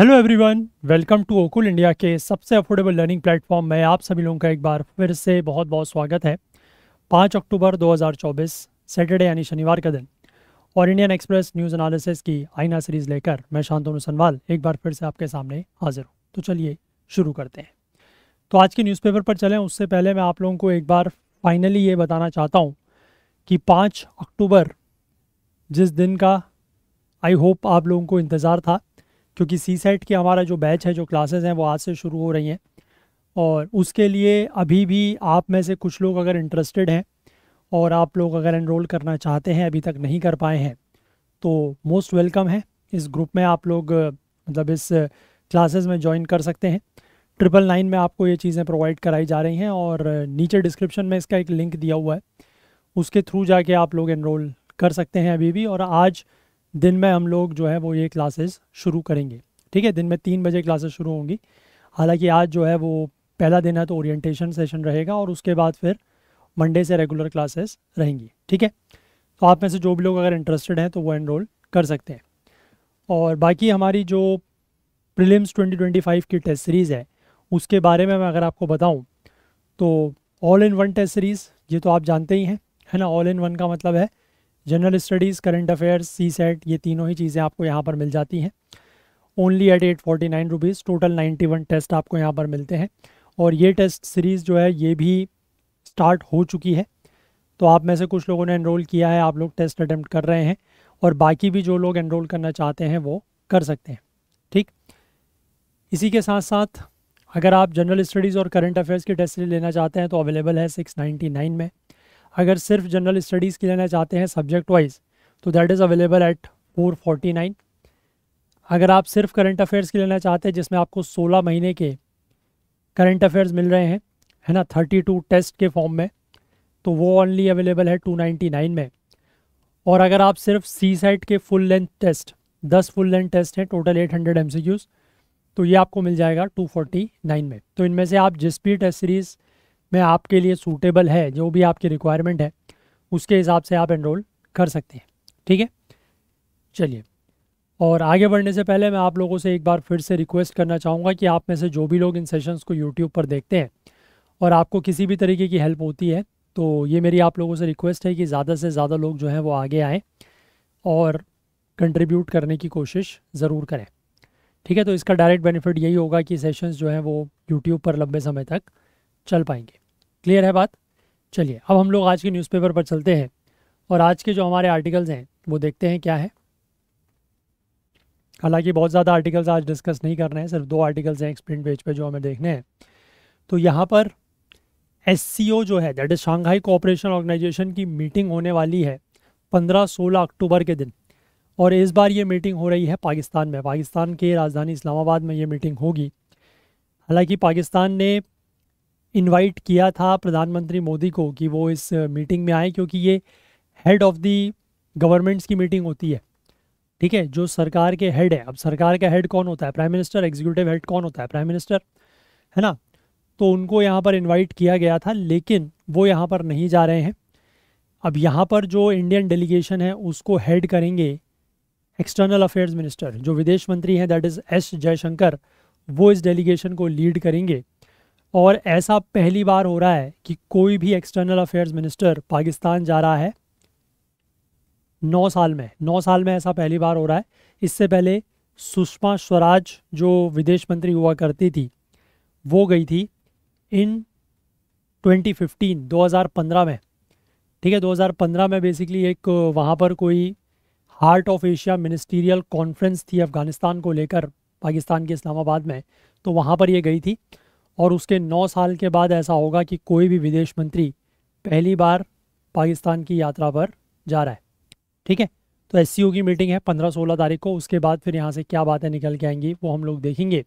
Hello everyone welcome to Okul India के सबसे affordable learning platform में आप सभी लोगों का एक बार फिर से बहुत बहुत स्वागत है पाँच अक्टूबर 2024 सैटरडे यानी शनिवार का दिन और इंडियन एक्सप्रेस न्यूज़ एनालिसिस की आईना सीरीज़ लेकर मैं शांतनु सनवाल एक बार फिर से आपके सामने हाजिर हूँ तो चलिए शुरू करते हैं तो आज के न्यूज़पेपर पर चलें उससे पहले मैं आप लोगों को एक बार फाइनली ये बताना चाहता हूँ कि पाँच अक्टूबर जिस दिन का आई होप आप लोगों को इंतज़ार था क्योंकि सी सेट की हमारा जो बैच है जो क्लासेस हैं वो आज से शुरू हो रही हैं और उसके लिए अभी भी आप में से कुछ लोग अगर इंटरेस्टेड हैं और आप लोग अगर इनरोल करना चाहते हैं अभी तक नहीं कर पाए हैं तो मोस्ट वेलकम है इस ग्रुप में आप लोग मतलब इस क्लासेस में ज्वाइन कर सकते हैं ट्रिपल नाइन में आपको ये चीज़ें प्रोवाइड कराई जा रही हैं और नीचे डिस्क्रिप्शन में इसका एक लिंक दिया हुआ है उसके थ्रू जाके आप लोग इनरोल कर सकते हैं अभी भी और आज दिन में हम लोग जो है वो ये क्लासेस शुरू करेंगे ठीक है दिन में तीन बजे क्लासेस शुरू होंगी हालांकि आज जो है वो पहला दिन है तो ओरिएंटेशन सेशन रहेगा और उसके बाद फिर मंडे से रेगुलर क्लासेस रहेंगी ठीक है तो आप में से जो भी लोग अगर इंटरेस्टेड हैं तो वो एनरोल कर सकते हैं और बाकी हमारी जो प्रिलिम्स 2025 की टेस्ट सीरीज़ है उसके बारे में मैं अगर आपको बताऊँ तो all in one test series ये तो आप जानते ही हैं है ना ऑल इन वन का मतलब है general studies current affairs CSAT ये तीनों ही चीज़ें आपको यहाँ पर मिल जाती हैं only at eight forty nine rupees total ninety one test आपको यहाँ पर मिलते हैं और ये टेस्ट सीरीज़ जो है ये भी स्टार्ट हो चुकी है तो आप में से कुछ लोगों ने एनरोल किया है आप लोग टेस्ट अटैम्प्ट कर रहे हैं और बाकी भी जो लोग एनरोल करना चाहते हैं वो कर सकते हैं ठीक इसी के साथ साथ अगर आप जनरल स्टडीज़ और करंट अफेयर्स की टेस्ट सीरीज लेना चाहते हैं तो अवेलेबल है सिक्स नाइन्टी नाइन में अगर सिर्फ जनरल स्टडीज़ की लेना चाहते हैं सब्जेक्ट वाइज तो that is available at four forty nine अगर आप सिर्फ करंट अफेयर्स की लेना चाहते हैं जिसमें आपको सोलह महीने के करंट अफेयर्स मिल रहे हैं है ना थर्टी टू टेस्ट के फॉर्म में तो वो ऑनली अवेलेबल है टू नाइन्टी नाइन में और अगर आप सिर्फ सी सेट के फुल लेंथ टेस्ट दस फुल लेंथ टेस्ट हैं total eight hundred M C Qs तो ये आपको मिल जाएगा टू फोर्टी नाइन में तो इनमें से आप जिस भी टेस्ट सीरीज़ में आपके लिए सूटेबल है जो भी आपकी रिक्वायरमेंट है उसके हिसाब से आप एनरोल कर सकते हैं ठीक है चलिए और आगे बढ़ने से पहले मैं आप लोगों से एक बार फिर से रिक्वेस्ट करना चाहूँगा कि आप में से जो भी लोग इन सेशंस को यूट्यूब पर देखते हैं और आपको किसी भी तरीके की हेल्प होती है तो ये मेरी आप लोगों से रिक्वेस्ट है कि ज़्यादा से ज़्यादा लोग जो हैं वो आगे आएँ और कंट्रीब्यूट करने की कोशिश ज़रूर करें ठीक है तो इसका डायरेक्ट बेनिफिट यही होगा कि सेशंस जो हैं वो यूट्यूब पर लंबे समय तक चल पाएंगे क्लियर है बात चलिए अब हम लोग आज के न्यूज़पेपर पर चलते हैं और आज के जो हमारे आर्टिकल्स हैं वो देखते हैं क्या है हालांकि बहुत ज़्यादा आर्टिकल्स आज डिस्कस नहीं करना है सिर्फ दो आर्टिकल्स हैं एक्सप्लेन पेज पर जो हमें देखने हैं तो यहाँ पर एस जो है that is Shanghai cooperation organisation की मीटिंग होने वाली है पंद्रह सोलह अक्टूबर के दिन और इस बार ये मीटिंग हो रही है पाकिस्तान में पाकिस्तान के राजधानी इस्लामाबाद में ये मीटिंग होगी हालांकि पाकिस्तान ने इनवाइट किया था प्रधानमंत्री मोदी को कि वो इस मीटिंग में आए क्योंकि ये हेड ऑफ दी गवर्नमेंट्स की मीटिंग होती है ठीक है जो सरकार के हेड है अब सरकार का हेड कौन होता है प्राइम मिनिस्टर एग्जीक्यूटिव हेड कौन होता है प्राइम मिनिस्टर है ना तो उनको यहाँ पर इनवाइट किया गया था लेकिन वो यहाँ पर नहीं जा रहे हैं अब यहाँ पर जो इंडियन डेलीगेशन है उसको हेड करेंगे एक्सटर्नल अफेयर्स मिनिस्टर जो विदेश मंत्री हैं दैट इज़ एस जयशंकर वो इस डेलीगेशन को लीड करेंगे और ऐसा पहली बार हो रहा है कि कोई भी एक्सटर्नल अफेयर्स मिनिस्टर पाकिस्तान जा रहा है नौ साल में नौ साल में ऐसा पहली बार हो रहा है इससे पहले सुषमा स्वराज जो विदेश मंत्री हुआ करती थी वो गई थी इन 2015 2015 में ठीक है 2015 में बेसिकली एक वहाँ पर कोई heart of Asia ministerial conference थी अफ़गानिस्तान को लेकर पाकिस्तान के इस्लामाबाद में तो वहाँ पर ये गई थी और उसके नौ साल के बाद ऐसा होगा कि कोई भी विदेश मंत्री पहली बार पाकिस्तान की यात्रा पर जा रहा है ठीक है तो एस की मीटिंग है पंद्रह सोलह तारीख को उसके बाद फिर यहाँ से क्या बातें निकल के आएंगी वो हम लोग देखेंगे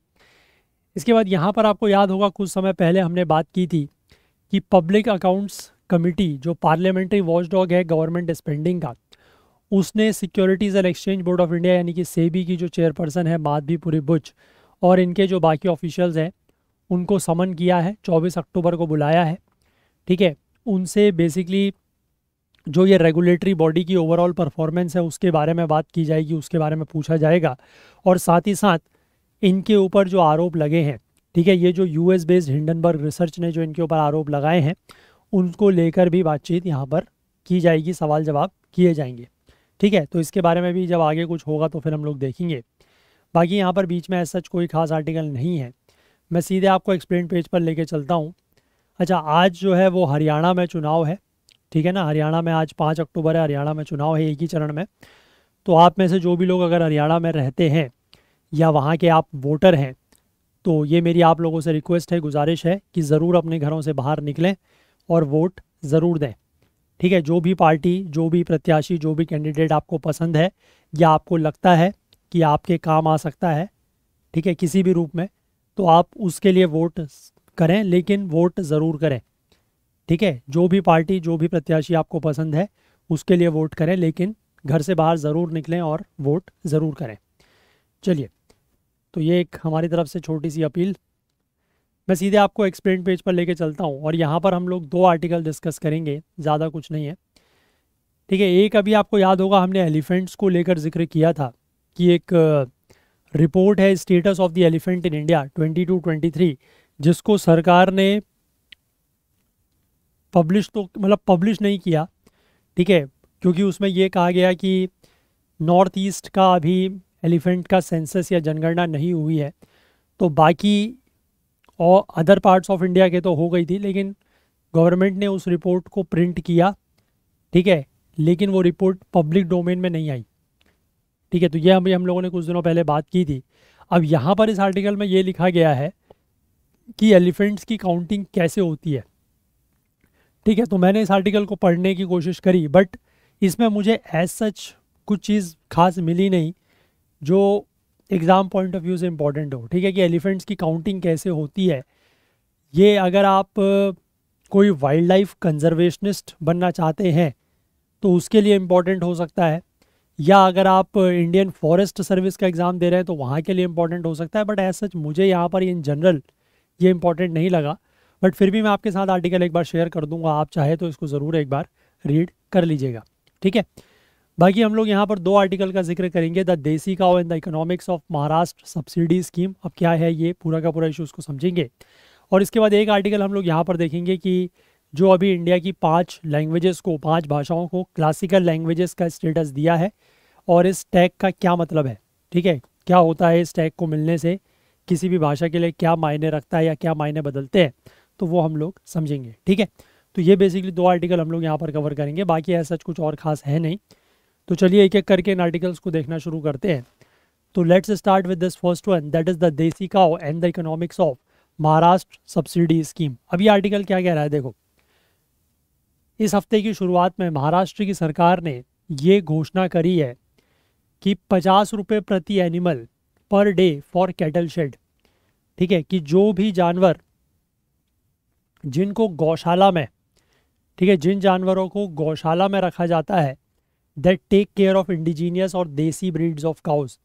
इसके बाद यहाँ पर आपको याद होगा कुछ समय पहले हमने बात की थी कि पब्लिक अकाउंट्स कमेटी जो पार्लियामेंट्री वॉच डॉग है गवर्नमेंट स्पेंडिंग का उसने securities and exchange board of India यानी कि सेबी की जो चेयरपर्सन है माधवी पुरी बुच और इनके जो बाकी ऑफिशियल्स हैं उनको समन किया है 24 अक्टूबर को बुलाया है ठीक है उनसे बेसिकली जो ये रेगुलेटरी बॉडी की ओवरऑल परफॉर्मेंस है उसके बारे में बात की जाएगी उसके बारे में पूछा जाएगा और साथ ही साथ इनके ऊपर जो आरोप लगे हैं ठीक है ये जो यूएस बेस्ड हिंडनबर्ग रिसर्च ने जो इनके ऊपर आरोप लगाए हैं उनको लेकर भी बातचीत यहाँ पर की जाएगी सवाल जवाब किए जाएंगे ठीक है तो इसके बारे में भी जब आगे कुछ होगा तो फिर हम लोग देखेंगे बाकी यहाँ पर बीच में ऐसा कोई खास आर्टिकल नहीं है मैं सीधे आपको एक्सप्लेन पेज पर लेके चलता हूँ अच्छा आज जो है वो हरियाणा में चुनाव है ठीक है ना हरियाणा में आज पाँच अक्टूबर है हरियाणा में चुनाव है एक ही चरण में तो आप में से जो भी लोग अगर हरियाणा में रहते हैं या वहाँ के आप वोटर हैं तो ये मेरी आप लोगों से रिक्वेस्ट है गुजारिश है कि ज़रूर अपने घरों से बाहर निकलें और वोट ज़रूर दें ठीक है जो भी पार्टी जो भी प्रत्याशी जो भी कैंडिडेट आपको पसंद है या आपको लगता है कि आपके काम आ सकता है ठीक है किसी भी रूप में तो आप उसके लिए वोट करें लेकिन वोट ज़रूर करें ठीक है जो भी पार्टी जो भी प्रत्याशी आपको पसंद है उसके लिए वोट करें लेकिन घर से बाहर ज़रूर निकलें और वोट ज़रूर करें चलिए तो ये एक हमारी तरफ से छोटी सी अपील मैं सीधे आपको एक्सप्लेन पेज पर लेके चलता हूँ और यहाँ पर हम लोग दो आर्टिकल डिस्कस करेंगे ज़्यादा कुछ नहीं है ठीक है एक अभी आपको याद होगा हमने एलिफेंट्स को लेकर जिक्र किया था कि एक रिपोर्ट है status of the elephant in India 22-23 जिसको सरकार ने पब्लिश तो मतलब पब्लिश नहीं किया ठीक है क्योंकि उसमें ये कहा गया कि नॉर्थ ईस्ट का अभी एलिफेंट का सेंसस या जनगणना नहीं हुई है तो बाकी और अदर पार्ट्स ऑफ इंडिया के तो हो गई थी लेकिन गवर्नमेंट ने उस रिपोर्ट को प्रिंट किया ठीक है लेकिन वो रिपोर्ट पब्लिक डोमेन में नहीं आई ठीक है तो ये हम हम लोगों ने कुछ दिनों पहले बात की थी अब यहाँ पर इस आर्टिकल में ये लिखा गया है कि एलिफेंट्स की काउंटिंग कैसे होती है ठीक है तो मैंने इस आर्टिकल को पढ़ने की कोशिश करी बट इसमें मुझे एज सच कुछ चीज़ खास मिली नहीं जो एग्ज़ाम पॉइंट ऑफ व्यू से इम्पॉर्टेंट हो ठीक है कि एलिफेंट्स की काउंटिंग कैसे होती है ये अगर आप कोई वाइल्ड लाइफ कंजर्वेशनिस्ट बनना चाहते हैं तो उसके लिए इम्पॉर्टेंट हो सकता है या अगर आप इंडियन फॉरेस्ट सर्विस का एग्ज़ाम दे रहे हैं तो वहाँ के लिए इम्पॉर्टेंट हो सकता है बट एज सच मुझे यहाँ पर इन जनरल ये इम्पॉर्टेंट नहीं लगा बट फिर भी मैं आपके साथ आर्टिकल एक बार शेयर कर दूंगा आप चाहे तो इसको ज़रूर एक बार रीड कर लीजिएगा ठीक है बाकी हम लोग यहाँ पर दो आर्टिकल का जिक्र करेंगे the desi cow and the economics of Maharashtra subsidy scheme अब क्या है ये पूरा का पूरा इशू उसको समझेंगे और इसके बाद एक आर्टिकल हम लोग यहाँ पर देखेंगे कि जो अभी इंडिया की पांच लैंग्वेजेस को पांच भाषाओं को क्लासिकल लैंग्वेजेस का स्टेटस दिया है और इस टैग का क्या मतलब है ठीक है क्या होता है इस टैग को मिलने से किसी भी भाषा के लिए क्या मायने रखता है या क्या मायने बदलते हैं तो वो हम लोग समझेंगे ठीक है तो ये बेसिकली दो आर्टिकल हम लोग यहाँ पर कवर करेंगे बाकी ऐसा कुछ और खास है नहीं तो चलिए एक एक करके इन आर्टिकल्स को देखना शुरू करते हैं तो let's start with this first one that is the desi cow and the economics of Maharashtra subsidy scheme अभी आर्टिकल क्या कह रहा है देखो इस हफ्ते की शुरुआत में महाराष्ट्र की सरकार ने ये घोषणा करी है कि पचास रुपये प्रति animal per day for cattle shed ठीक है कि जो भी जानवर जिनको गौशाला में ठीक है जिन जानवरों को गौशाला में रखा जाता है that take care of indigenous और देसी ब्रीड्स ऑफ काउज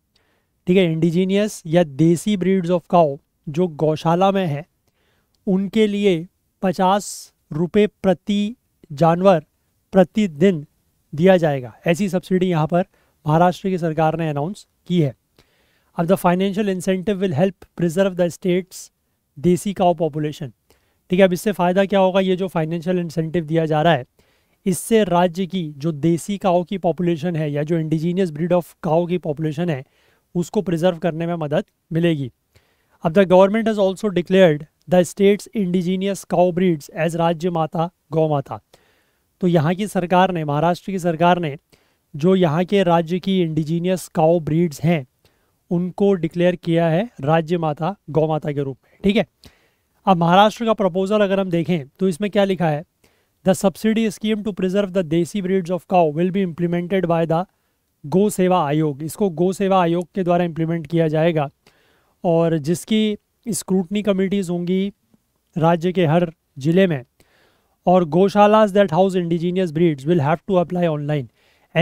ठीक है इंडिजीनियस या देसी ब्रीड्स ऑफ काउ जो गौशाला में है उनके लिए पचास रुपये प्रति जानवर प्रतिदिन दिया जाएगा ऐसी सब्सिडी यहाँ पर महाराष्ट्र की सरकार ने अनाउंस की है अब the financial incentive will help preserve the state's desi cow population ठीक है अब इससे फ़ायदा क्या होगा ये जो फाइनेंशियल इंसेंटिव दिया जा रहा है इससे राज्य की जो देसी काओ की पॉपुलेशन है या जो इंडिजीनियस ब्रीड ऑफ काओ की पॉपुलेशन है उसको प्रिजर्व करने में मदद मिलेगी अब the government has also declared the state's indigenous cow breeds as Rajya Mata गौ माता तो यहाँ की सरकार ने महाराष्ट्र की सरकार ने जो यहाँ के राज्य की इंडिजीनियस काओ ब्रीड्स हैं उनको डिक्लेयर किया है राज्य माता गौ माता के रूप में ठीक है अब महाराष्ट्र का प्रपोजल अगर हम देखें तो इसमें क्या लिखा है the subsidy scheme to preserve the desi breeds of cow will be implemented by the Go Seva Aayog इसको गो सेवा आयोग के द्वारा इम्प्लीमेंट किया जाएगा और जिसकी स्क्रूटनी कमिटीज होंगी राज्य के हर ज़िले में और gaushalas that house indigenous breeds will have to apply online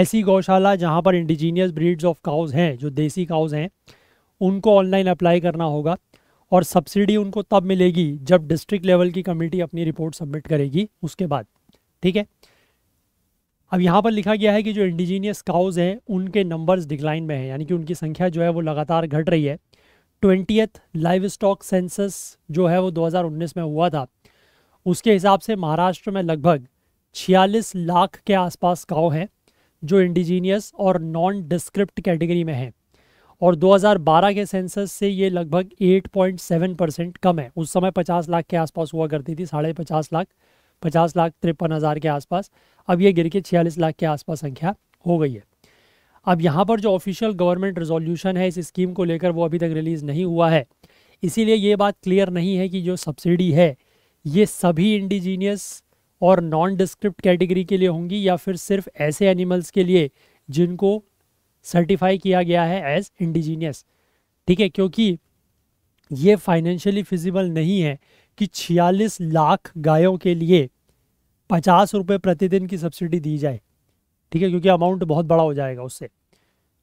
ऐसी गौशाला जहाँ पर इंडिजीनियस ब्रीड्स ऑफ काउज हैं जो देसी काउज हैं उनको ऑनलाइन अप्लाई करना होगा और सब्सिडी उनको तब मिलेगी जब डिस्ट्रिक्ट लेवल की कमेटी अपनी रिपोर्ट सबमिट करेगी उसके बाद ठीक है अब यहाँ पर लिखा गया है कि जो इंडिजीनियस काउज हैं उनके नंबर्स डिक्लाइन में हैं यानी कि उनकी संख्या जो है वो लगातार घट रही है ट्वेंटियथ लाइव स्टॉक सेंसस जो है वो 2019 में हुआ था उसके हिसाब से महाराष्ट्र में लगभग 46 लाख के आसपास गांव हैं जो इंडिजीनियस और नॉन डिस्क्रिप्ट कैटेगरी में हैं और 2012 के सेंसस से ये लगभग 8.7 परसेंट कम है उस समय 50 लाख के आसपास हुआ करती थी साढ़े पचास लाख पचास लाख तिरपन हज़ार के आसपास अब ये गिर के छियालीस लाख के आसपास संख्या हो गई है अब यहाँ पर जो ऑफिशियल गवर्नमेंट रेजोल्यूशन है इस स्कीम को लेकर वो अभी तक रिलीज़ नहीं हुआ है इसीलिए ये बात क्लियर नहीं है कि जो सब्सिडी है ये सभी इंडिजीनियस और नॉन डिस्क्रिप्ट कैटेगरी के लिए होंगी या फिर सिर्फ ऐसे एनिमल्स के लिए जिनको सर्टिफाई किया गया है एज इंडिजीनियस ठीक है क्योंकि ये फाइनेंशियली फिजिबल नहीं है कि 46 लाख गायों के लिए पचास रुपये प्रतिदिन की सब्सिडी दी जाए ठीक है क्योंकि अमाउंट बहुत बड़ा हो जाएगा उससे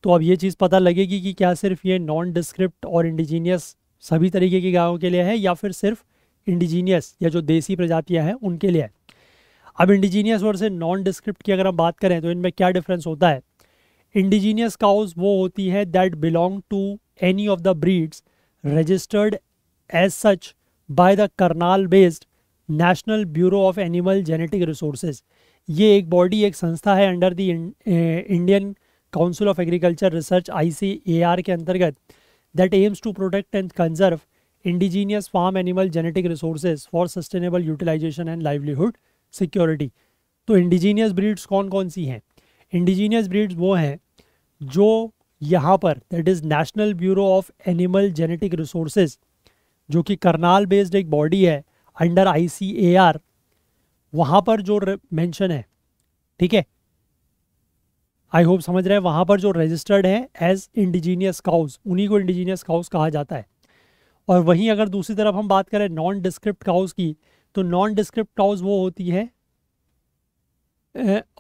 तो अब ये चीज़ पता लगेगी कि क्या सिर्फ ये नॉन डिस्क्रिप्ट और इंडिजीनियस सभी तरीके की गायों के लिए है या फिर सिर्फ इंडिजीनियस या जो देसी प्रजातियाँ हैं उनके लिए है अब इंडिजीनियस और से नॉन डिस्क्रिप्ट की अगर हम बात करें तो इनमें क्या डिफरेंस होता है इंडिजीनियस काउज वो होती है that belong to any of the breeds registered as such by the Karnal based national bureau of animal genetic resources ये एक बॉडी एक संस्था है under the Indian council of agriculture research I के अंतर्गत that aims to protect and conserve indigenous farm animal genetic resources for sustainable utilisation and livelihood security तो indigenous breeds कौन कौन सी हैं इंडिजीनियस ब्रीड्स वो हैं जो यहाँ पर that is national bureau of animal genetic resources जो कि करनाल बेस्ड एक बॉडी है under I C A R वहाँ पर जो मेंशन है ठीक है आई होप समझ रहे हैं वहाँ पर जो रजिस्टर्ड है एज इंडिजीनियस काउस उन्हीं को इंडिजीनियस काउस कहा जाता है और वहीं अगर दूसरी तरफ हम बात करें नॉन डिस्क्रिप्ट काउज की तो नॉन डिस्क्रिप्ट काउज वो होती है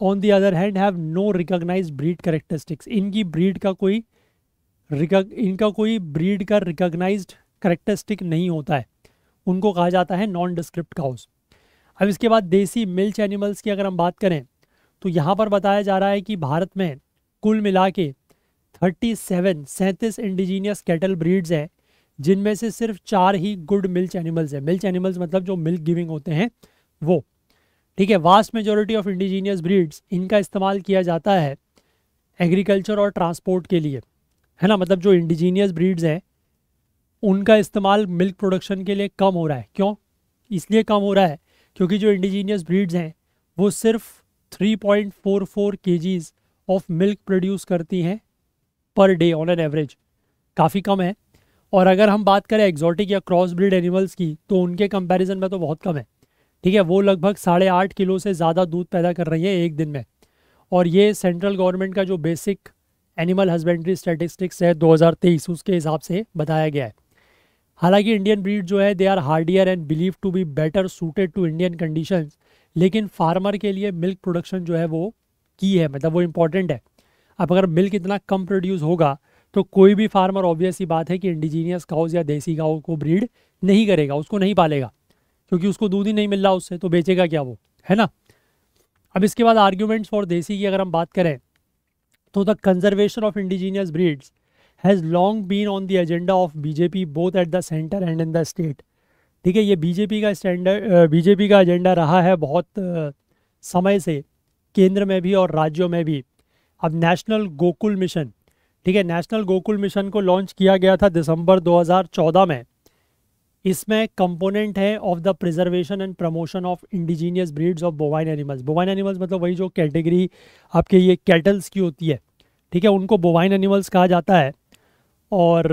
on the other hand have no recognise breed characteristics इनकी ब्रीड का कोई रिकग इनका कोई ब्रीड का रिकॉग्नाइज्ड करेक्टरिस्टिक नहीं होता है उनको कहा जाता है नॉन डिस्क्रिप्ट काउज अब इसके बाद देसी मिल्च एनिमल्स की अगर हम बात करें तो यहाँ पर बताया जा रहा है कि भारत में कुल मिला के थर्टी सेवन सैंतीस इंडिजीनियस कैटल ब्रीड्स हैं जिनमें से सिर्फ चार ही गुड मिल्च एनिमल्स हैं मिल्च एनिमल्स मतलब जो मिल्क गिविंग होते हैं वो ठीक है vast majority of indigenous breeds इनका इस्तेमाल किया जाता है एग्रीकल्चर और ट्रांसपोर्ट के लिए है ना मतलब जो इंडिजीनियस ब्रीड्स हैं उनका इस्तेमाल मिल्क प्रोडक्शन के लिए कम हो रहा है क्यों इसलिए कम हो रहा है क्योंकि जो इंडिजीनियस ब्रीड्स हैं वो सिर्फ 3.44 point four of milk produce करती हैं per day on an average काफ़ी कम है और अगर हम बात करें एक्जॉटिक या क्रॉस ब्रिड एनिमल्स की तो उनके कंपैरिजन में तो बहुत कम है ठीक है वो लगभग साढ़े आठ किलो से ज़्यादा दूध पैदा कर रही है एक दिन में और ये सेंट्रल गवर्नमेंट का जो बेसिक एनिमल हस्बेंड्री स्टेटिस्टिक्स है दो उसके हिसाब से बताया गया है हालांकि इंडियन ब्रीड जो है they are hardier and believe to be better suited to Indian condition लेकिन फार्मर के लिए मिल्क प्रोडक्शन जो है वो की है मतलब वो इम्पॉर्टेंट है अब अगर मिल्क इतना कम प्रोड्यूस होगा तो कोई भी फार्मर ऑब्वियस ही बात है कि इंडिजीनियस काउज या देसी गाओ को ब्रीड नहीं करेगा उसको नहीं पालेगा क्योंकि उसको दूध ही नहीं मिल रहा उससे तो बेचेगा क्या वो है ना अब इसके बाद आर्ग्यूमेंट्स फॉर देसी की अगर हम बात करें तो the conservation of indigenous breeds has long been on the agenda of BJP both at the centre and in the state ठीक है ये बीजेपी का स्टैंडर्ड बीजेपी का एजेंडा रहा है बहुत समय से केंद्र में भी और राज्यों में भी अब नेशनल गोकुल मिशन ठीक है नेशनल गोकुल मिशन को लॉन्च किया गया था दिसंबर 2014 में इसमें कंपोनेंट है of the preservation and promotion of indigenous breeds of bovine animals bovine animals मतलब वही जो कैटेगरी आपके ये कैटल्स की होती है ठीक है उनको बोवाइन एनिमल्स कहा जाता है और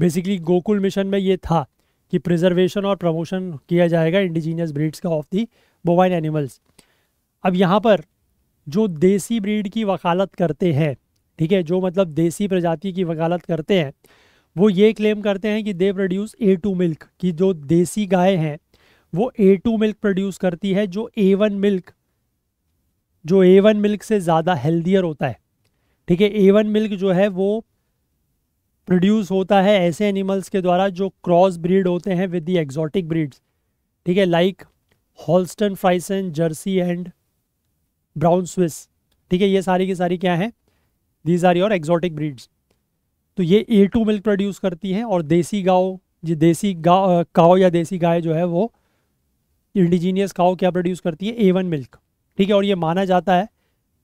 बेसिकली गोकुल मिशन में ये था कि प्रिजर्वेशन और प्रमोशन किया जाएगा इंडिजीनियस ब्रीड्स का ऑफ दी बोवाइन एनिमल्स अब यहाँ पर जो देसी ब्रीड की वकालत करते हैं ठीक है जो मतलब देसी प्रजाति की वकालत करते हैं वो ये क्लेम करते हैं कि they produce A two milk की जो देसी गाय है वो ए टू मिल्क प्रोड्यूस करती है जो ए वन मिल्क जो ए वन मिल्क से ज़्यादा हेल्दियर होता है ठीक है ए वन मिल्क जो है वो प्रोड्यूस होता है ऐसे एनिमल्स के द्वारा जो क्रॉस ब्रीड होते हैं विद दी एग्जॉटिक ब्रीड्स ठीक है like Holstein Friesian Jersey and Brown Swiss ठीक है ये सारी की सारी क्या है these are your exotic breeds तो ये ए टू मिल्क प्रोड्यूस करती हैं और देसी गाओ जी देसी काओ या देसी गाय जो है वो इंडिजीनियस काओ क्या प्रोड्यूस करती है ए वन मिल्क ठीक है और ये माना जाता है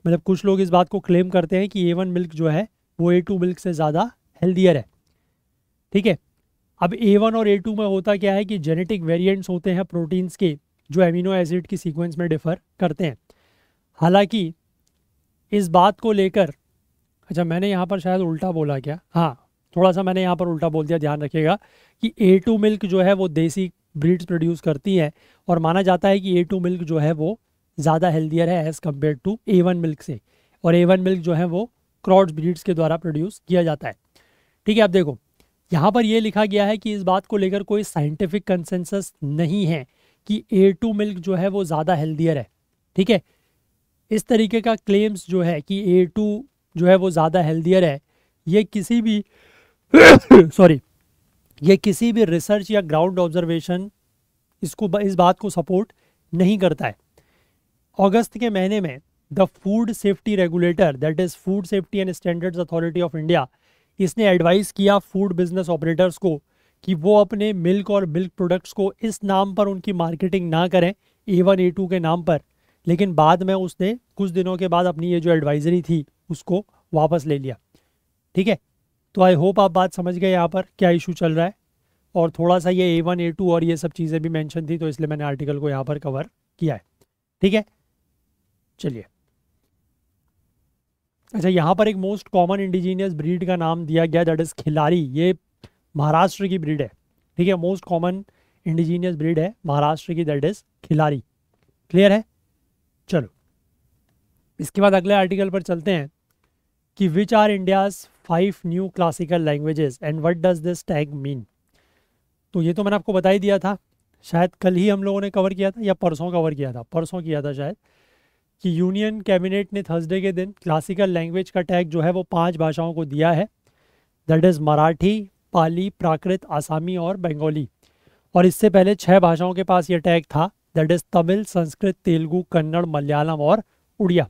मतलब कुछ लोग इस बात को क्लेम करते हैं कि ए वन मिल्क जो है वो ए टू मिल्क से ज़्यादा हेल्दियर है ठीक है अब ए वन और ए टू में होता क्या है कि जेनेटिक वेरियंट्स होते हैं प्रोटीन्स के जो एमिनो एसिड की सीक्वेंस में डिफर करते हैं हालांकि इस बात को लेकर अच्छा मैंने यहाँ पर शायद उल्टा बोला क्या हाँ थोड़ा सा मैंने यहाँ पर उल्टा बोल दिया ध्यान रखिएगा कि ए टू मिल्क जो है वो देसी ब्रीड्स प्रोड्यूस करती है और माना जाता है कि ए टू मिल्क जो है वो ज़्यादा हेल्दियर है as compared to A one milk से और ए वन मिल्क जो है वो क्रॉड्स ब्रीड्स के द्वारा प्रोड्यूस किया जाता है ठीक है आप देखो यहाँ पर यह लिखा गया है कि इस बात को लेकर कोई साइंटिफिक कंसेंसस नहीं है कि ए टू मिल्क जो है वो ज़्यादा हेल्दियर है ठीक है इस तरीके का क्लेम्स जो है कि ए टू जो है वो ज़्यादा हेल्दियर है ये किसी भी सॉरी ये किसी भी रिसर्च या ग्राउंड ऑब्जर्वेशन इसको इस बात को सपोर्ट नहीं करता है अगस्त के महीने में the food safety regulator that is food safety and standards authority of India इसने एडवाइस किया फूड बिजनेस ऑपरेटर्स को कि वो अपने मिल्क और मिल्क प्रोडक्ट्स को इस नाम पर उनकी मार्केटिंग ना करें ए वन ए टू के नाम पर लेकिन बाद में उसने कुछ दिनों के बाद अपनी ये जो एडवाइजरी थी उसको वापस ले लिया ठीक है तो आई होप आप बात समझ गए यहाँ पर क्या इशू चल रहा है और थोड़ा सा ये ए वन ए टू और ये सब चीज़ें भी मेंशन थी तो इसलिए मैंने आर्टिकल को यहाँ पर कवर किया है ठीक है चलिए अच्छा यहाँ पर एक मोस्ट कॉमन इंडिजीनियस ब्रीड का नाम दिया गया दैट इज़ खिलारी ये महाराष्ट्र की ब्रीड है ठीक है मोस्ट कॉमन इंडिजीनियस ब्रीड है महाराष्ट्र की दैट इज़ खिलारी क्लियर है चलो इसके बाद अगले आर्टिकल पर चलते हैं कि which are India's five new classical languages and what does this tag mean तो ये तो मैंने आपको बता ही दिया था शायद कल ही हम लोगों ने कवर किया था या परसों कवर किया था परसों किया था शायद कि यूनियन कैबिनेट ने थर्सडे के दिन क्लासिकल लैंग्वेज का टैग जो है वो पांच भाषाओं को दिया है दैट इज़ मराठी पाली प्राकृत आसामी और बंगाली और इससे पहले छह भाषाओं के पास ये टैग था दैट इज़ तमिल संस्कृत तेलुगू कन्नड़ मलयालम और उड़िया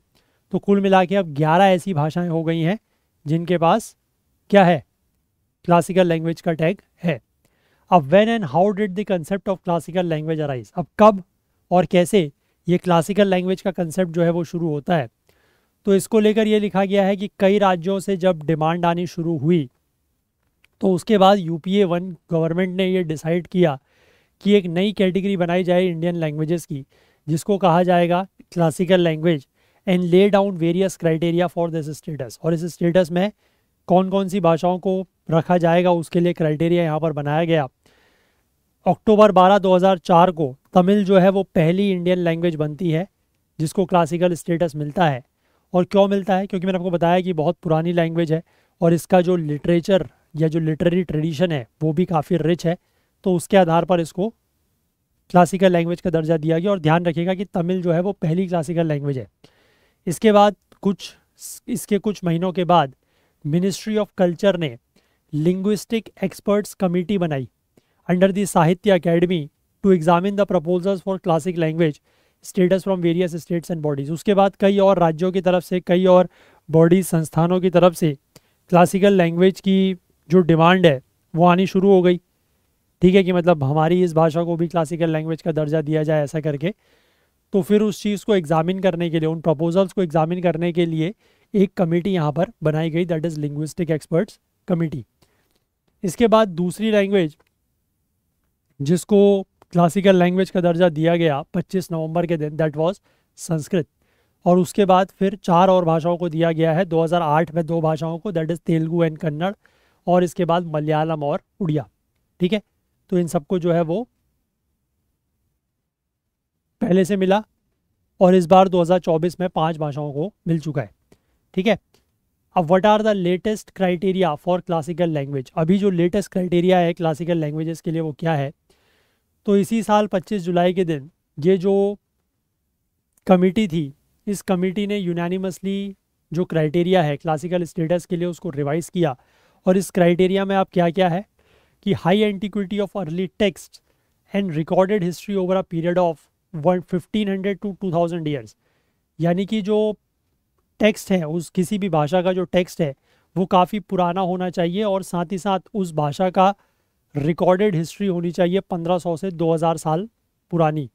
तो कुल मिला के अब ग्यारह ऐसी भाषाएं हो गई हैं जिनके पास क्या है क्लासिकल लैंग्वेज का टैग है अब when and how did the concept of classical language arise अब कब और कैसे ये क्लासिकल लैंग्वेज का कंसेप्ट जो है वो शुरू होता है तो इसको लेकर ये लिखा गया है कि कई राज्यों से जब डिमांड आनी शुरू हुई तो उसके बाद यूपीए वन गवर्नमेंट ने ये डिसाइड किया कि एक नई कैटेगरी बनाई जाए इंडियन लैंग्वेजेस की जिसको कहा जाएगा classical language and lay down various criteria for this status और इस स्टेटस में कौन कौन सी भाषाओं को रखा जाएगा उसके लिए क्राइटेरिया यहाँ पर बनाया गया अक्टूबर 12 2004 को तमिल जो है वो पहली इंडियन लैंग्वेज बनती है जिसको क्लासिकल स्टेटस मिलता है और क्यों मिलता है क्योंकि मैंने आपको बताया कि बहुत पुरानी लैंग्वेज है और इसका जो लिटरेचर या जो लिटरेरी ट्रेडिशन है वो भी काफ़ी रिच है तो उसके आधार पर इसको क्लासिकल लैंग्वेज का दर्जा दिया गया और ध्यान रखिएगा कि तमिल जो है वो पहली क्लासिकल लैंग्वेज है इसके बाद कुछ इसके कुछ महीनों के बाद मिनिस्ट्री ऑफ कल्चर ने लिंग्विस्टिक एक्सपर्ट्स कमेटी बनाई under the Sahitya Akademi to examine the proposals for classic language status from various states and bodies उसके बाद कई और राज्यों की तरफ से कई और बॉडीज संस्थानों की तरफ से क्लासिकल लैंग्वेज की जो डिमांड है वो आनी शुरू हो गई ठीक है कि मतलब हमारी इस भाषा को भी क्लासिकल लैंग्वेज का दर्जा दिया जाए ऐसा करके तो फिर उस चीज़ को एग्जामिन करने के लिए उन प्रपोजल्स को एग्जामिन करने के लिए एक कमेटी यहाँ पर बनाई गई that is linguistic experts committee इसके बाद दूसरी लैंग्वेज जिसको क्लासिकल लैंग्वेज का दर्जा दिया गया 25 नवंबर के दिन दैट वाज संस्कृत और उसके बाद फिर चार और भाषाओं को दिया गया है 2008 में दो भाषाओं को that is Telugu and Kannada और इसके बाद मलयालम और उड़िया ठीक है तो इन सबको जो है वो पहले से मिला और इस बार 2024 में पांच भाषाओं को मिल चुका है ठीक है अब what are the latest criteria for classical language अभी जो लेटेस्ट क्राइटेरिया है क्लासिकल लैंग्वेजेस के लिए वो क्या है तो इसी साल 25 जुलाई के दिन ये जो कमेटी थी इस कमेटी ने यूनानिमसली जो क्राइटेरिया है क्लासिकल स्टेटस के लिए उसको रिवाइज किया और इस क्राइटेरिया में आप क्या क्या है कि high antiquity of early text and recorded history over a period of fifteen hundred to two thousand years यानी कि जो टेक्स्ट है उस किसी भी भाषा का जो टेक्स्ट है वो काफ़ी पुराना होना चाहिए और साथ ही साथ उस भाषा का रिकॉर्डेड हिस्ट्री होनी चाहिए 1500 से 2000 साल पुरानी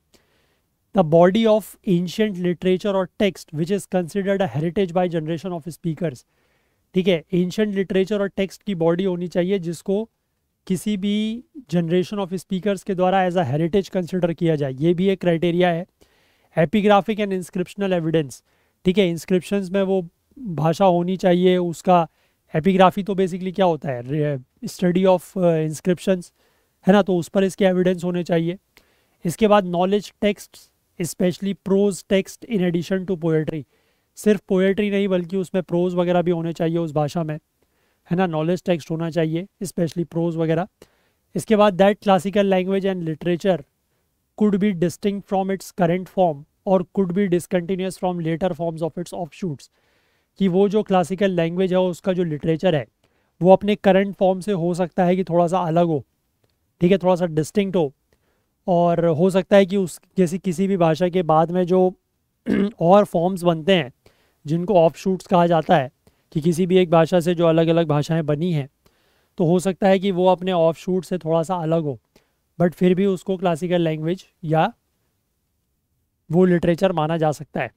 the body of ancient literature और text which is considered a heritage by generation of speaker ठीक है एंशियंट लिटरेचर और टेक्स्ट की बॉडी होनी चाहिए जिसको किसी भी जनरेशन ऑफ स्पीकर्स के द्वारा एज अ हेरिटेज कंसिडर किया जाए ये भी एक क्राइटेरिया है एपिग्राफिक एंड इंस्क्रिप्शनल एविडेंस ठीक है इंस्क्रिप्शन में वो भाषा होनी चाहिए उसका एपिग्राफी तो बेसिकली क्या होता है स्टडी ऑफ इंस्क्रिप्शन है ना तो उस पर इसके एविडेंस होने चाहिए इसके बाद knowledge text specially prose text in addition to poetry सिर्फ पोएट्री नहीं बल्कि उसमें प्रोज वगैरह भी होने चाहिए उस भाषा में है ना नॉलेज टेक्स्ट होना चाहिए स्पेशली प्रोज वगैरह इसके बाद that classical language and literature could be distinct from its current form और could be discontinuous from later forms of its offshoots कि वो जो क्लासिकल लैंग्वेज है उसका जो लिटरेचर है वो अपने करंट फॉर्म से हो सकता है कि थोड़ा सा अलग हो ठीक है थोड़ा सा डिस्टिंक्ट हो और हो सकता है कि उस जैसी किसी भी भाषा के बाद में जो और फॉर्म्स बनते हैं जिनको ऑफ शूट्स कहा जाता है कि किसी भी एक भाषा से जो अलग अलग भाषाएं बनी हैं तो हो सकता है कि वो अपने ऑफ शूट से थोड़ा सा अलग हो बट फिर भी उसको क्लासिकल लैंग्वेज या वो लिटरेचर माना जा सकता है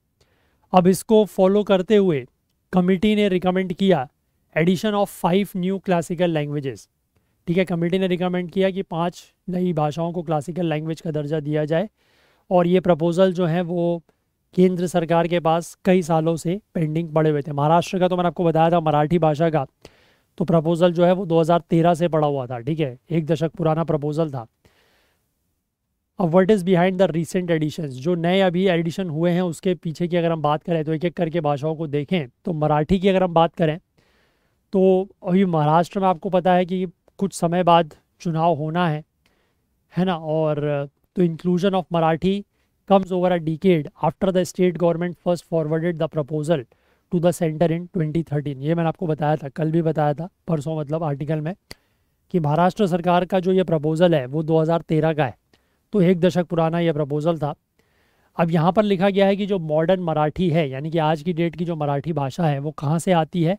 अब इसको फॉलो करते हुए कमिटी ने रिकमेंड किया addition of five new classical languages ठीक है कमिटी ने रिकमेंड किया कि पांच नई भाषाओं को क्लासिकल लैंग्वेज का दर्जा दिया जाए और ये प्रपोज़ल जो है वो केंद्र सरकार के पास कई सालों से पेंडिंग पड़े हुए थे महाराष्ट्र का तो मैंने आपको बताया था मराठी भाषा का तो प्रपोजल जो है वो 2013 से पड़ा हुआ था ठीक है एक दशक पुराना प्रपोजल था अब what is behind the recent addition जो नए अभी एडिशन हुए हैं उसके पीछे की अगर हम बात करें तो एक एक करके भाषाओं को देखें तो मराठी की अगर हम बात करें तो अभी महाराष्ट्र में आपको पता है कि कुछ समय बाद चुनाव होना है है ना और तो inclusion of Marathi comes over a decade after the state government first forwarded the proposal to the centre in 2013 ये मैंने आपको बताया था कल भी बताया था परसों मतलब आर्टिकल में कि महाराष्ट्र सरकार का जो ये प्रपोज़ल है वो 2013 का है तो एक दशक पुराना ye प्रपोज़ल था अब यहाँ पर लिखा गया है कि जो मॉडर्न मराठी है यानी कि आज की डेट की जो मराठी भाषा है वो कहाँ से आती है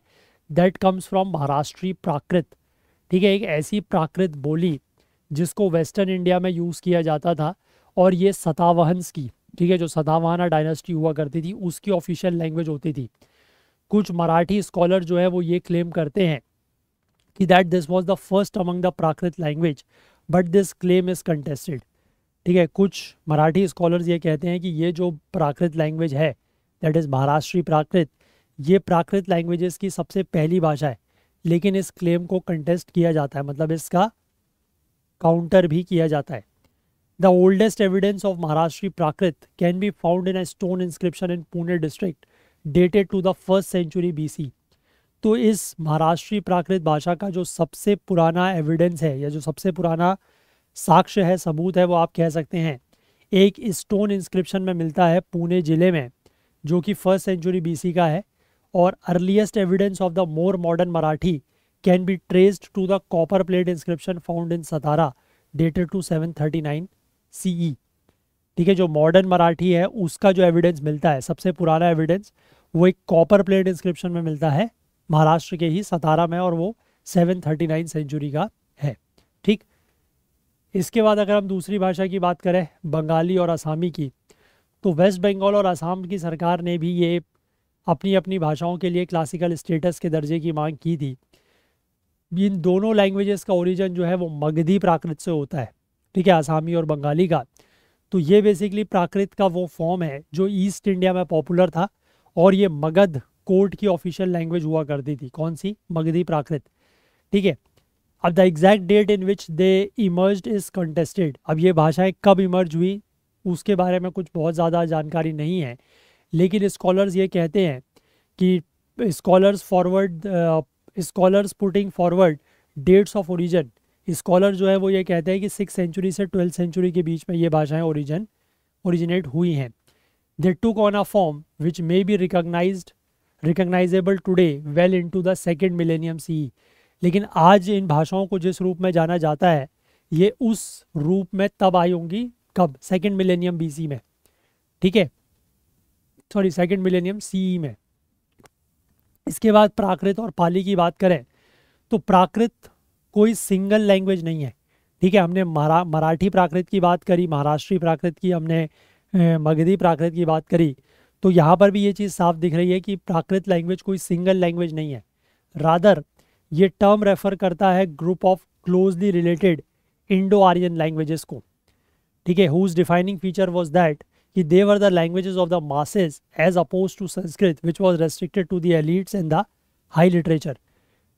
that comes from Maharashtri Prakrit ठीक है एक ऐसी प्राकृत बोली जिसको वेस्टर्न इंडिया में यूज़ किया जाता था और ये सतावहंस की ठीक है जो सतावाहना डायनेस्टी हुआ करती थी उसकी ऑफिशियल लैंग्वेज होती थी कुछ मराठी स्कॉलर जो है वो ये क्लेम करते हैं कि that this was the first among the Prakrit language but this claim is contested ठीक है कुछ मराठी स्कॉलर्स ये कहते हैं कि ये जो प्राकृत लैंग्वेज है दैट इज़ महाराष्ट्री प्राकृत ये प्राकृत लैंग्वेजेस की सबसे पहली भाषा है लेकिन इस क्लेम को कंटेस्ट किया जाता है मतलब इसका काउंटर भी किया जाता है The oldest evidence of Maharashtri Prakrit can be found in a stone inscription in Pune district dated to the first century BC. तो इस महाराष्ट्री प्राकृत भाषा का जो सबसे पुराना एविडेंस है या जो सबसे पुराना साक्ष्य है सबूत है वो आप कह सकते हैं एक स्टोन इंस्क्रिप्शन में मिलता है पुणे ज़िले में जो कि फर्स्ट सेंचुरी बीसी का है और earliest evidence of the more modern Marathi can be traced to the copper plate inscription found in Satara dated to 739 CE e. ठीक है जो मॉडर्न मराठी है उसका जो एविडेंस मिलता है सबसे पुराना एविडेंस वो एक कॉपर प्लेट इंस्क्रिप्शन में मिलता है महाराष्ट्र के ही सतारा में और वो 739 सेंचुरी का है ठीक इसके बाद अगर हम दूसरी भाषा की बात करें बंगाली और असामी की तो वेस्ट बंगाल और असम की सरकार ने भी ये अपनी अपनी भाषाओं के लिए क्लासिकल स्टेटस के दर्जे की मांग की थी इन दोनों लैंग्वेजेस का ओरिजन जो है वो मगधी प्राकृत से होता है ठीक है आसामी और बंगाली का तो ये बेसिकली प्राकृत का वो फॉर्म है जो ईस्ट इंडिया में पॉपुलर था और ये मगध कोर्ट की ऑफिशियल लैंग्वेज हुआ करती थी कौन सी मगधी प्राकृत ठीक है अब the exact date in which they emerge is contested अब ये भाषाएं कब इमर्ज हुई उसके बारे में कुछ बहुत ज़्यादा जानकारी नहीं है लेकिन स्कॉलर्स ये कहते हैं कि scholars forward scholars putting forward dates of origin scholar जो है वो ये कहते हैं कि सिक्स सेंचुरी से ट्वेल्थ सेंचुरी के बीच में ये भाषाएं ओरिजिन ओरिजिनेट हुई हैं they took on a form which may be recognise recognisable today well into the second millennium C लेकिन आज इन भाषाओं को जिस रूप में जाना जाता है ये उस रूप में तब आई होंगी कब सेकेंड मिलेनियम बीसी में ठीक है सॉरी सेकेंड मिलेनियम सीई में इसके बाद प्राकृत और पाली की बात करें तो प्राकृत कोई सिंगल लैंग्वेज नहीं है ठीक है हमने मरा मराठी प्राकृत की बात करी महाराष्ट्री प्राकृत की हमने मगधी प्राकृत की बात करी तो यहाँ पर भी ये चीज़ साफ दिख रही है कि प्राकृत लैंग्वेज कोई सिंगल लैंग्वेज नहीं है रादर ये टर्म रेफर करता है group of closely related Indo Aryan languages को ठीक है whose defining feature was that कि they were the languages of the masses as opposed to Sanskrit which was restricted to the in the high literature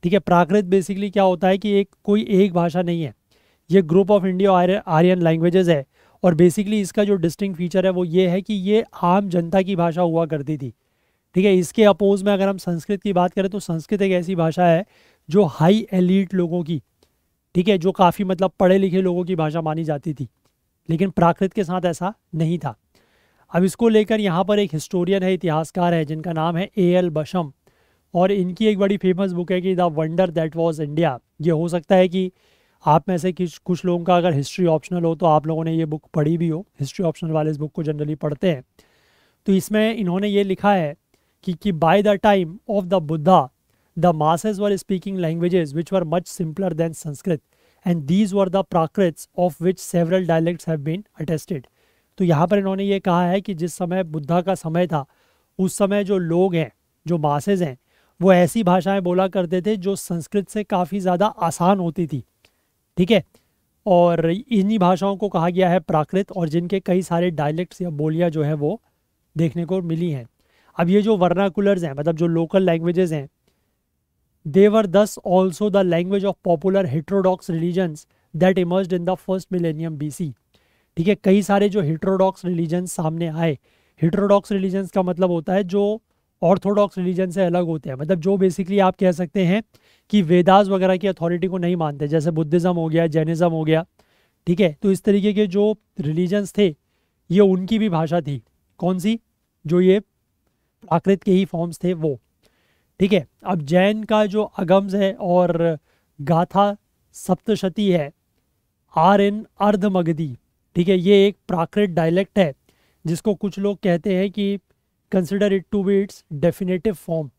ठीक है प्राकृत basically क्या होता है कि एक कोई एक भाषा नहीं है ये group of India Aryan languages है और बेसिकली इसका जो डिस्टिंग फीचर है वो ये है कि ये आम जनता की भाषा हुआ करती थी ठीक है इसके अपोज में अगर हम संस्कृत की बात करें तो संस्कृत एक ऐसी भाषा है जो हाई एलिट लोगों की ठीक है जो काफ़ी मतलब पढ़े लिखे लोगों की भाषा मानी जाती थी लेकिन प्राकृत के साथ ऐसा नहीं था अब इसको लेकर यहाँ पर एक हिस्टोरियन है इतिहासकार है जिनका नाम है ए एल बशम और इनकी एक बड़ी फेमस बुक है कि the wonder that was India ये हो सकता है कि आप में से कुछ कुछ लोगों का अगर हिस्ट्री ऑप्शनल हो तो आप लोगों ने ये बुक पढ़ी भी हो हिस्ट्री ऑप्शनल वाले इस बुक को जनरली पढ़ते हैं तो इसमें इन्होंने ये लिखा है कि कि by the time of the Buddha the masses were speaking language which were much simpler than Sanskrit and these were the Prakrit of which several dialects have been attested तो यहाँ पर इन्होंने ये कहा है कि जिस समय बुद्धा का समय था उस समय जो लोग हैं जो मासेज हैं वो ऐसी भाषाएं बोला करते थे जो संस्कृत से काफ़ी ज़्यादा आसान होती थी ठीक है और इन्हीं भाषाओं को कहा गया है प्राकृत और जिनके कई सारे डायलेक्ट्स या बोलियाँ जो हैं वो देखने को मिली हैं अब ये जो वर्नाकुलर्स हैं मतलब जो लोकल लैंग्वेजेस हैं they were thus also the language of popular heterodox religions that emerge in the first millennium B ठीक है कई सारे जो हिट्रोडॉक्स रिलीजन्स सामने आए हिट्रोडॉक्स रिलीजन्स का मतलब होता है जो ऑर्थोडॉक्स रिलीजन से अलग होते हैं मतलब जो बेसिकली आप कह सकते हैं कि वेदास वगैरह की अथॉरिटी को नहीं मानते जैसे बुद्धिज़्म हो गया जैनिज़्म हो गया ठीक है तो इस तरीके के जो रिलीजन्स थे ये उनकी भी भाषा थी कौन सी जो ये प्राकृत के ही फॉर्म्स थे वो ठीक है अब जैन का जो अगम्स है और गाथा सप्तशती है आर इन अर्धमगधी ठीक है ये एक प्राकृत डायलेक्ट है जिसको कुछ लोग कहते हैं कि consider it to be its definitive form.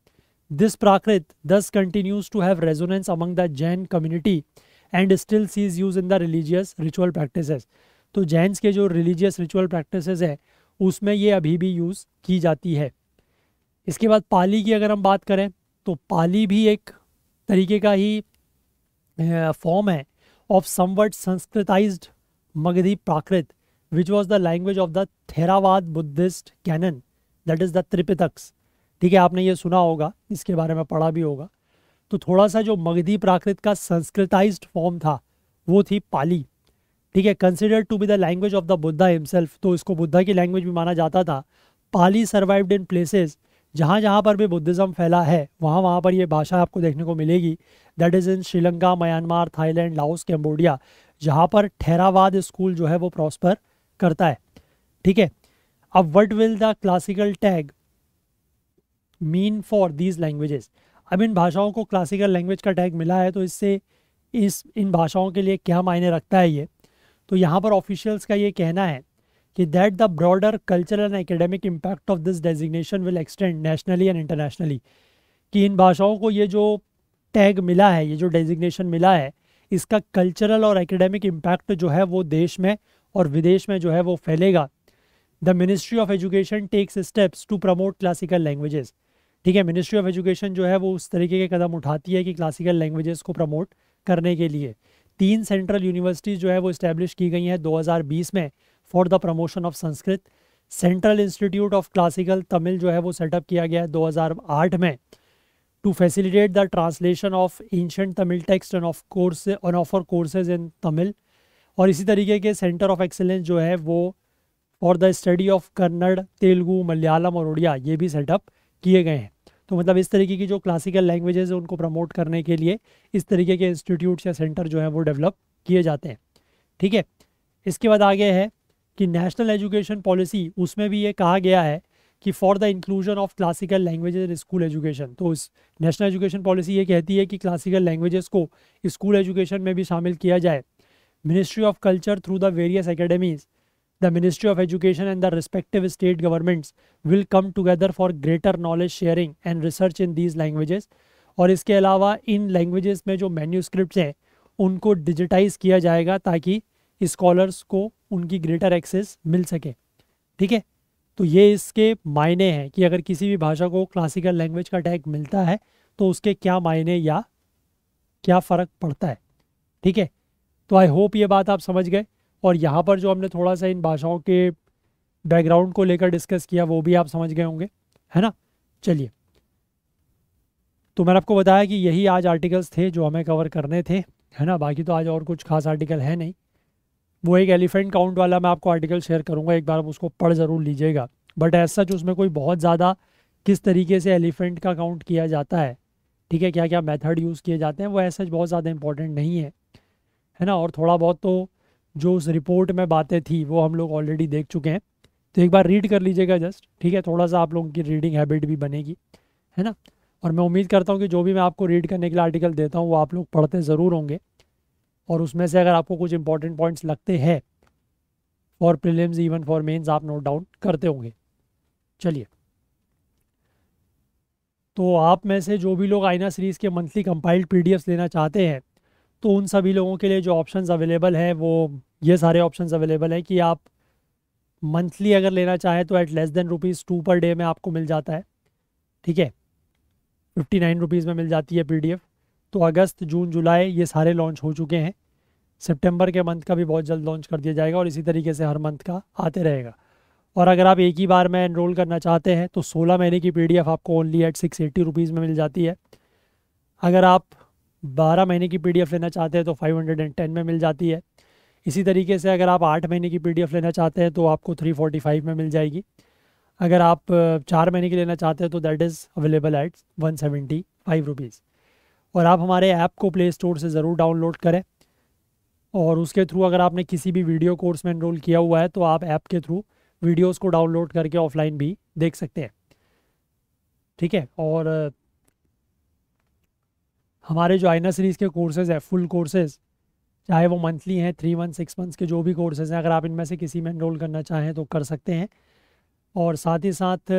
This Prakrit thus continues to have resonance among the Jain community and still sees use in the religious ritual practices. तो जैन्स के जो रिलीजियस रिचुअल प्रैक्टिसेस है उसमें ये अभी भी यूज़ की जाती है इसके बाद पाली की अगर हम बात करें तो पाली भी एक तरीके का ही फॉर्म है of something Sanskritised Magadhi Prakrit which was the language of the Theravada Buddhist canon that is the Tripitakas ठीक है आपने ये सुना होगा इसके बारे में पढ़ा भी होगा तो थोड़ा सा जो मगधी प्राकृत का संस्कृताइज फॉर्म था वो थी पाली ठीक है considered to be the language of the Buddha himself तो इसको बुद्धा की लैंग्वेज भी माना जाता था पाली सर्वाइव्ड इन प्लेसेस जहाँ जहाँ पर भी बुद्धिज़्म फैला है वहाँ वहाँ पर ये भाषा आपको देखने को मिलेगी that is in Sri Lanka Myanmar Thailand Laos Cambodia जहाँ पर ठहरावाद स्कूल जो है वो प्रॉस्पर करता है ठीक है अब what will the classical tag mean for these languages अब इन भाषाओं को क्लासिकल लैंग्वेज का टैग मिला है तो इससे इस इन भाषाओं के लिए क्या मायने रखता है ये तो यहाँ पर ऑफिशियल्स का ये कहना है कि that the broader cultural and academic impact of this designation will extend nationally and internationally कि इन भाषाओं को ये जो टैग मिला है ये जो डेजिग्नेशन मिला है इसका कल्चरल और एकेडमिक इम्पैक्ट जो है वो देश में और विदेश में जो है वो फैलेगा the ministry of education takes steps to promote classical languages ठीक है मिनिस्ट्री ऑफ एजुकेशन जो है वो उस तरीके के कदम उठाती है कि क्लासिकल लैंग्वेजेस को प्रमोट करने के लिए तीन सेंट्रल यूनिवर्सिटीज़ जो है वो इस्टेब्लिश की गई हैं 2020 में for the promotion of Sanskrit central institute of classical Tamil जो है वो सेटअप किया गया है दो में to facilitate the translation of ancient Tamil text and of course on offer courses in Tamil और इसी तरीके के सेंटर ऑफ एक्सेलेंस जो है वो और the study of Kannada Telugu Malayalam और उड़िया ये भी सेटअप किए गए हैं तो मतलब इस तरीके की जो क्लासिकल लैंग्वेजेस हैं उनको प्रमोट करने के लिए इस तरीके के इंस्टीट्यूट या सेंटर जो हैं वो डेवलप किए जाते हैं ठीक है इसके बाद आगे है कि नेशनल एजुकेशन पॉलिसी उसमें भी ये कहा गया है कि for the inclusion of classical languages in school education तो इस नेशनल एजुकेशन पॉलिसी ये कहती है कि क्लासिकल लैंग्वेजेस को स्कूल एजुकेशन में भी शामिल किया जाए ministry of culture through the various academies the Ministry of Education and the respective state governments will come together for greater knowledge sharing and research in these languages और इसके अलावा इन languages में जो मैन्यूस्क्रिप्ट हैं उनको डिजिटाइज किया जाएगा ताकि स्कॉलर्स को उनकी ग्रेटर एक्सेस मिल सके ठीक है तो ये इसके मायने हैं कि अगर किसी भी भाषा को क्लासिकल लैंग्वेज का टैग मिलता है तो उसके क्या मायने या क्या फ़र्क पड़ता है ठीक है तो आई होप ये बात आप समझ गए और यहाँ पर जो हमने थोड़ा सा इन भाषाओं के बैकग्राउंड को लेकर डिस्कस किया वो भी आप समझ गए होंगे है ना चलिए तो मैंने आपको बताया कि यही आज आर्टिकल्स थे जो हमें कवर करने थे है ना बाकी तो आज और कुछ खास आर्टिकल है नहीं वो एक एलिफेंट काउंट वाला मैं आपको आर्टिकल शेयर करूँगा एक बार आप उसको पढ़ ज़रूर लीजिएगा बट एज सच उसमें कोई बहुत ज़्यादा किस तरीके से एलिफेंट का काउंट किया जाता है ठीक है क्या क्या मेथड यूज़ किए जाते हैं वो एज सच बहुत ज़्यादा इंपॉर्टेंट नहीं है है ना और थोड़ा बहुत तो जो उस रिपोर्ट में बातें थी वो हम लोग ऑलरेडी देख चुके हैं तो एक बार रीड कर लीजिएगा जस्ट ठीक है थोड़ा सा आप लोगों की रीडिंग हैबिट भी बनेगी है ना और मैं उम्मीद करता हूँ कि जो भी मैं आपको रीड करने के लिए आर्टिकल देता हूँ वो आप लोग पढ़ते ज़रूर होंगे और उसमें से अगर आपको कुछ इंपॉर्टेंट पॉइंट्स लगते हैं for prelims even for mains आप नोट डाउन करते होंगे चलिए तो आप में से जो भी लोग आइना सीरीज़ के मंथली कंपाइल्ड पीडीएफ्स लेना चाहते हैं तो उन सभी लोगों के लिए जो ऑप्शंस अवेलेबल हैं वो ये सारे ऑप्शंस अवेलेबल हैं कि आप मंथली अगर लेना चाहें तो at less than rupees two per day में आपको मिल जाता है ठीक है फिफ्टी नाइन रुपीज़ में मिल जाती है पीडीएफ तो अगस्त जून जुलाई ये सारे लॉन्च हो चुके हैं सितंबर के मंथ का भी बहुत जल्द लॉन्च कर दिया जाएगा और इसी तरीके से हर मंथ का आते रहेगा और अगर आप एक ही बार में एनरोल करना चाहते हैं तो सोलह महीने की पी आपको only eight six eighty rupees में मिल जाती है अगर आप बारह महीने की पीडीएफ लेना चाहते हैं तो फाइव हंड्रेड एंड टेन में मिल जाती है इसी तरीके से अगर आप आठ महीने की पीडीएफ लेना चाहते हैं तो आपको थ्री फोर्टी फाइव में मिल जाएगी अगर आप चार महीने की लेना चाहते हैं तो that is available at one seventy five rupees और आप हमारे ऐप को प्ले स्टोर से ज़रूर डाउनलोड करें और उसके थ्रू अगर आपने किसी भी वीडियो कोर्स में इनरोल किया हुआ है तो आप ऐप के थ्रू वीडियोज़ को डाउनलोड करके ऑफलाइन भी देख सकते हैं ठीक है और हमारे जो आइना सीरीज़ के कोर्सेज़ है फुल कोर्सेज़ चाहे वो मंथली हैं थ्री मंथ सिक्स मंथ्स के जो भी कोर्सेज़ हैं अगर आप इनमें से किसी में इनरोल करना चाहें तो कर सकते हैं और साथ ही साथ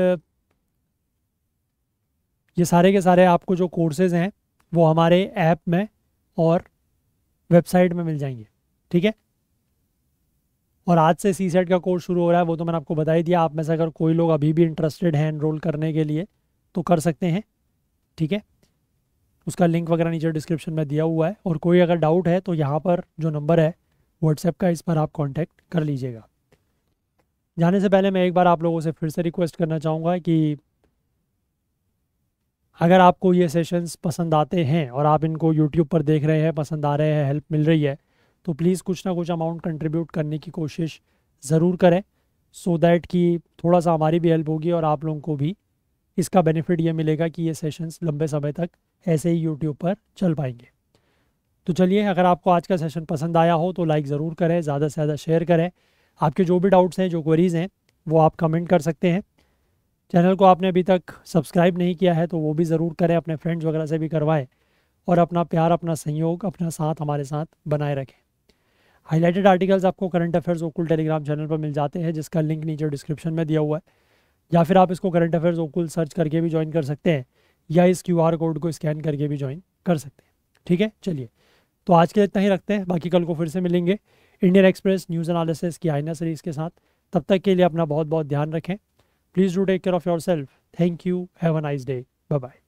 ये सारे के सारे आपको जो कोर्सेज़ हैं वो हमारे ऐप में और वेबसाइट में मिल जाएंगे ठीक है और आज से सी सेट का कोर्स शुरू हो रहा है वो तो मैंने आपको बता ही दिया आप में से अगर कोई लोग अभी भी इंटरेस्टेड हैं इनरोल करने के लिए तो कर सकते हैं ठीक है उसका लिंक वगैरह नीचे डिस्क्रिप्शन में दिया हुआ है और कोई अगर डाउट है तो यहाँ पर जो नंबर है व्हाट्सएप का इस पर आप कॉन्टैक्ट कर लीजिएगा जाने से पहले मैं एक बार आप लोगों से फिर से रिक्वेस्ट करना चाहूँगा कि अगर आपको ये सेशंस पसंद आते हैं और आप इनको यूट्यूब पर देख रहे हैं पसंद आ रहे हैं हेल्प मिल रही है तो प्लीज़ कुछ ना कुछ अमाउंट कंट्रीब्यूट करने की कोशिश ज़रूर करें सो so दैट कि थोड़ा सा हमारी भी हेल्प होगी और आप लोगों को भी इसका बेनिफिट ये मिलेगा कि ये सेशंस लंबे समय तक ऐसे ही यूट्यूब पर चल पाएंगे तो चलिए अगर आपको आज का सेशन पसंद आया हो तो लाइक ज़रूर करें ज़्यादा से ज़्यादा शेयर करें आपके जो भी डाउट्स हैं जो क्वेरीज़ हैं वो आप कमेंट कर सकते हैं चैनल को आपने अभी तक सब्सक्राइब नहीं किया है तो वो भी ज़रूर करें अपने फ्रेंड्स वगैरह से भी करवाएं और अपना प्यार अपना सहयोग अपना साथ हमारे साथ बनाए रखें हाईलाइटेड आर्टिकल्स आपको करंट अफेयर्स ओकुल टेलीग्राम चैनल पर मिल जाते हैं जिसका लिंक नीचे डिस्क्रिप्शन में दिया हुआ है या फिर आप इसको करंट अफेयर्स ओकुल सर्च करके भी ज्वाइन कर सकते हैं या इस क्यू आर कोड को स्कैन करके भी ज्वाइन कर सकते हैं ठीक है चलिए तो आज के इतना ही रखते हैं बाकी कल को फिर से मिलेंगे इंडियन एक्सप्रेस न्यूज़ एनालिसिस की आइना सीरीज़ के साथ तब तक के लिए अपना बहुत बहुत ध्यान रखें please do take care of yourself thank you have a nice day bye bye